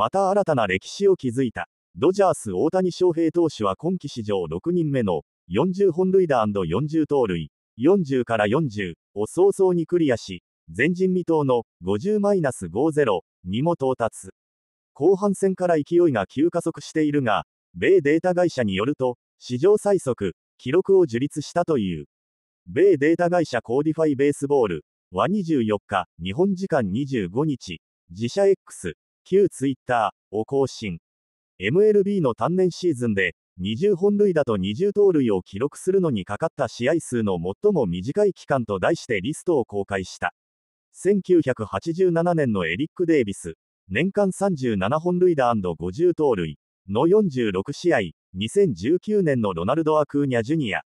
また新たな歴史を築いた。ドジャース大谷翔平投手は今季史上6人目の40本塁打 &40 盗塁、40から40を早々にクリアし、前人未到の50-50にも到達。後半戦から勢いが急加速しているが、米データ会社によると、史上最速、記録を樹立したという。米データ会社コーディファイベースボールは24日、日本時間25日、自社 X、旧 Twitter を更新。MLB の単年シーズンで、20本塁打と20盗塁を記録するのにかかった試合数の最も短い期間と題してリストを公開した。1987年のエリック・デイビス、年間37本塁打 &50 盗塁の46試合、2019年のロナルド・アクーニャ・ジュニア、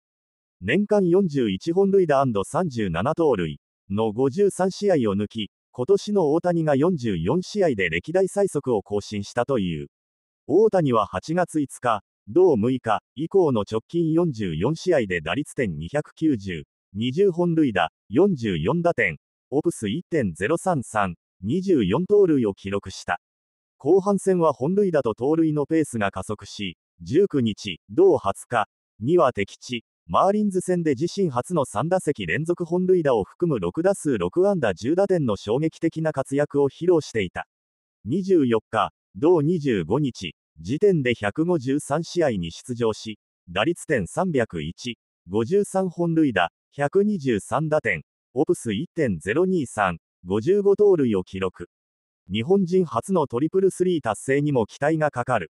年間41本塁打 &37 盗塁の53試合を抜き、今年の大谷が44試合で歴代最速を更新したという。大谷は8月5日、同6日以降の直近44試合で打率点290、20本塁打、44打点、オプス1.033、24盗塁を記録した。後半戦は本塁打と盗塁のペースが加速し、19日、同20日には敵地、マーリンズ戦で自身初の3打席連続本塁打を含む6打数6安打10打点の衝撃的な活躍を披露していた。24日、同25日、時点で153試合に出場し、打率点301、53本塁打、123打点、オプス1.023、55盗塁を記録。日本人初のトリプルスリー達成にも期待がかかる。